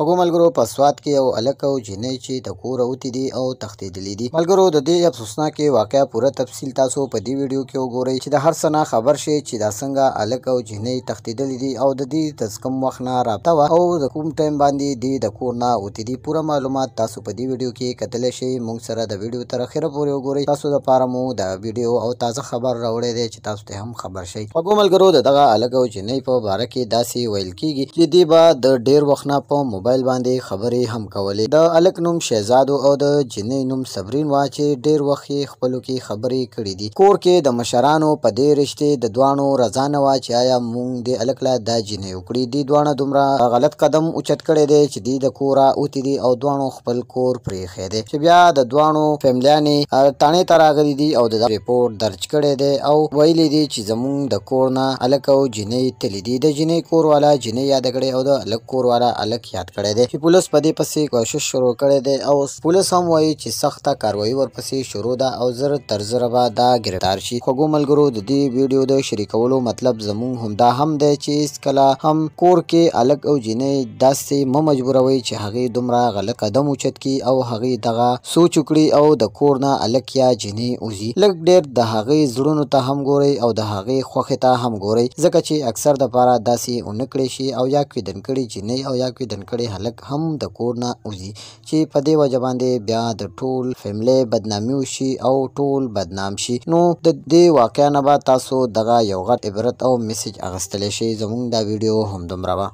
وګو ملګرو په سواد کې یو الک او جنې چې د کور اوتی دي او تختیدلې دي ملګرو د دې افسوسناکې واقعیا پوره تفصیل تاسو په دې ویډیو کې وګورئ چې د هر سنا خبر شي چې دا څنګه الک او جنې تختیدلې دي او د دې تسکم وخت نه رابطه وا او د کوم ټایم باندې د د کور نه اوتی دي پوره معلومات تاسو په دې ویډیو کې کتل شي موږ سره د ویډیو تر اخره پورې وګورئ تاسو لپاره مو د ویډیو او تازه خبر راوړې دي چې تاسو ته هم خبر شي وګو ملګرو دغه الک او جنې په باره کې داسې ویل کیږي چې دی با د ډیر وخت نه په موبایل باندې خبرې هم کولې د الک نوم شهزاد او د جنې نوم صبرین وا چې ډیر وخت خپلو کې خبرې کړې دي کور کې د مشرانو په دې رشته د دوانو رضا نه وا چې آیا مونږ د الک لا د جنې وکړي دي دوانه دومره غلط قدم اوچت کړي دي چې دی د کورا اوتی دي او دوانو خپل کور پرې خې دي چې بیا د دوانو فیملیانی تانه تر راغلي دي او د ریپورت درج کړي دي او ویلي دي چې زمونږ د کور نه الک او جنې تلې دي د جنې کور والا جنې یاد کړي او د الک کور والا الک یاد کړی دی چې پولیس په دې پسې کوشش شروع کړی دی او پولیس هم وایي چې سخته کاروایی ورپسې شروع ده او زر تر زره به دا گرفتار شي خوږو ملګرو د دې ویډیو د شریکولو مطلب زموږ همدا هم دی چې هیڅکله هم کور کې الګ او جینۍ داسې مه مجبوروئ چې هغې دومره غلط قدم اوچت کی او هغې دغه سوچ وکړي او د کور نه الک یا جینۍ اوزي لږ ډېر د هغې زړونو ته هم ګورئ او د هغې خوښې ته هم ګورئ ځکه چې اکثر د پاره داسې ونکړی شي او یا کیدن کړي جینۍ او یا کیدن کړي لوی هلک هم د کور نه وځي چې په دې وجه باندې بیا د ټول فیملی بدنامي وشي او ټول بدنام شي نو د دې واقعیا نه به تاسو دغه یو غټ عبرت او میسج اغستلی شي زموږ دا ویډیو همدومره وه